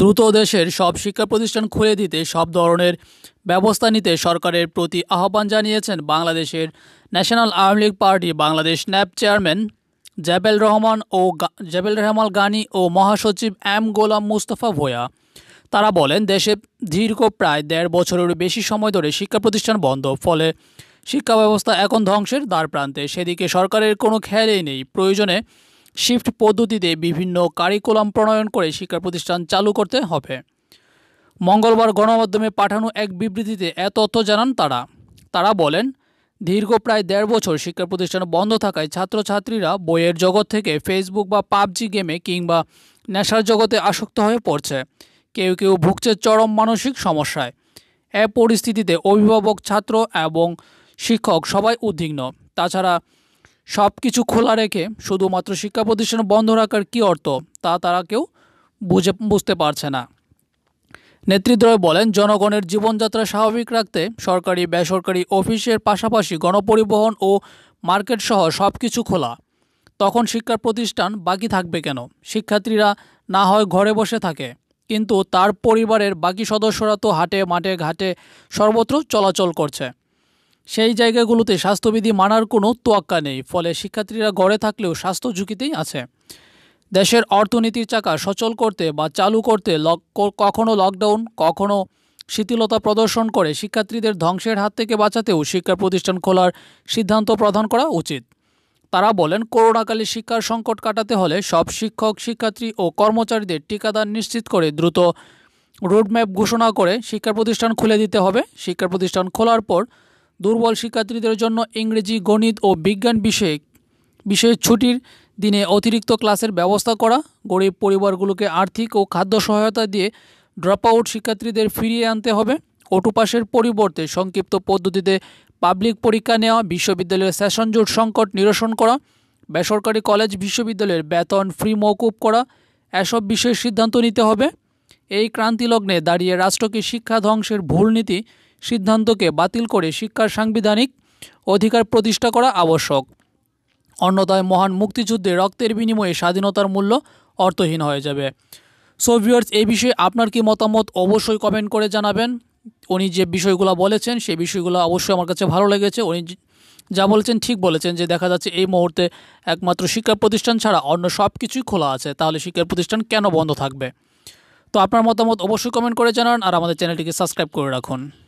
দ্রুত দেশের সব শিক্ষা প্রতিষ্ঠান খুলে দিতে সব ধরনের ব্যবস্থা নিতে সরকারের প্রতি আহ্বান জানিয়েছেন বাংলাদেশের National Awami League Party Bangladesh NAP chairman Jabel Rahman ও জাবেল রহমান গানি ও মহাসচিব এম গোলাম মুস্তফা ভোয়া তারা বলেন দেশে দীর্ঘ প্রায় দেড় বছরেরও বেশি সময় ধরে শিক্ষা প্রতিষ্ঠান বন্ধ ফলে শিক্ষা ব্যবস্থা এখন ধ্বংসের দ্বার প্রান্তে সেদিকে সরকারের কোনো খেয়ালই নেই প্রয়োজনে শিফট পদ্ধতিতে বিভিন্ন কারিকুলাম প্রণয়ন করে শিক্ষা প্রতিষ্ঠান চালু করতে হবে মঙ্গলবার গণমাধ্যমে পাঠানো এক বিবৃতিতে এ তথ্য জানান তারা তারা বলেন দীর্ঘ প্রায় দেড় বছর শিক্ষা প্রতিষ্ঠান বন্ধ থাকায় ছাত্রছাত্রীরা বইয়ের জগৎ থেকে ফেসবুক বা পাবজি গেমে কিংবা নেশার জগতে আসক্ত হয়ে পড়ছে কেউ কেউ ভুগছে চরম মানসিক সমস্যায় এ পরিস্থিতিতে অভিভাবক ছাত্র এবং শিক্ষক সবাই উদ্বিগ্ন তাছাড়া সব কিছু খোলা রেখে শুধুমাত্র শিক্ষা প্রতিষ্ঠান বন্ধ রাখার কী অর্থ তা তারা কেউ বুঝে বুঝতে পারছে না নেতৃদ্বয় বলেন জনগণের জীবনযাত্রা স্বাভাবিক রাখতে সরকারি বেসরকারি অফিসের পাশাপাশি গণপরিবহন ও মার্কেট সহ সব কিছু খোলা তখন শিক্ষা প্রতিষ্ঠান বাকি থাকবে কেন শিক্ষার্থীরা না হয় ঘরে বসে থাকে কিন্তু তার পরিবারের বাকি সদস্যরা তো হাটে মাঠে ঘাটে সর্বত্র চলাচল করছে সেই জায়গাগুলোতে স্বাস্থ্যবিধি মানার কোনো তোয়াক্কা নেই ফলে শিক্ষার্থীরা গড়ে থাকলেও স্বাস্থ্য ঝুঁকিতেই আছে দেশের অর্থনীতির চাকা সচল করতে বা চালু করতে কখনো লকডাউন কখনো শিথিলতা প্রদর্শন করে শিক্ষার্থীদের ধ্বংসের হাত থেকে বাঁচাতেও শিক্ষা প্রতিষ্ঠান খোলার সিদ্ধান্ত প্রদান করা উচিত তারা বলেন করোনাকালে শিক্ষার সংকট কাটাতে হলে সব শিক্ষক শিক্ষার্থী ও কর্মচারীদের টিকাদান নিশ্চিত করে দ্রুত রোডম্যাপ ঘোষণা করে শিক্ষা প্রতিষ্ঠান খুলে দিতে হবে শিক্ষা প্রতিষ্ঠান খোলার পর দুর্বল শিক্ষার্থীদের জন্য ইংরেজি গণিত ও বিজ্ঞান বিষয়ে বিষয়ে ছুটির দিনে অতিরিক্ত ক্লাসের ব্যবস্থা করা গরিব পরিবারগুলোকে আর্থিক ও খাদ্য সহায়তা দিয়ে ড্রপ আউট শিক্ষার্থীদের ফিরিয়ে আনতে হবে অটুপাসের পরিবর্তে সংক্ষিপ্ত পদ্ধতিতে পাবলিক পরীক্ষা নেওয়া বিশ্ববিদ্যালয়ের সেশন জোট সংকট নিরসন করা বেসরকারি কলেজ বিশ্ববিদ্যালয়ের বেতন ফ্রি মৌকুব করা এসব বিষয়ে সিদ্ধান্ত নিতে হবে এই ক্রান্তিলগ্নে দাঁড়িয়ে রাষ্ট্রকে শিক্ষা ধ্বংসের ভুল নীতি সিদ্ধান্তকে বাতিল করে শিক্ষার সাংবিধানিক অধিকার প্রতিষ্ঠা করা আবশ্যক অন্যতায় মহান মুক্তিযুদ্ধে রক্তের বিনিময়ে স্বাধীনতার মূল্য অর্থহীন হয়ে যাবে সো এ এই বিষয়ে আপনার কি মতামত অবশ্যই কমেন্ট করে জানাবেন উনি যে বিষয়গুলো বলেছেন সেই বিষয়গুলো অবশ্যই আমার কাছে ভালো লেগেছে উনি যা বলেছেন ঠিক বলেছেন যে দেখা যাচ্ছে এই মুহূর্তে একমাত্র শিক্ষা প্রতিষ্ঠান ছাড়া অন্য সব কিছুই খোলা আছে তাহলে শিক্ষার প্রতিষ্ঠান কেন বন্ধ থাকবে তো আপনার মতামত অবশ্যই কমেন্ট করে জানান আর আমাদের চ্যানেলটিকে সাবস্ক্রাইব করে রাখুন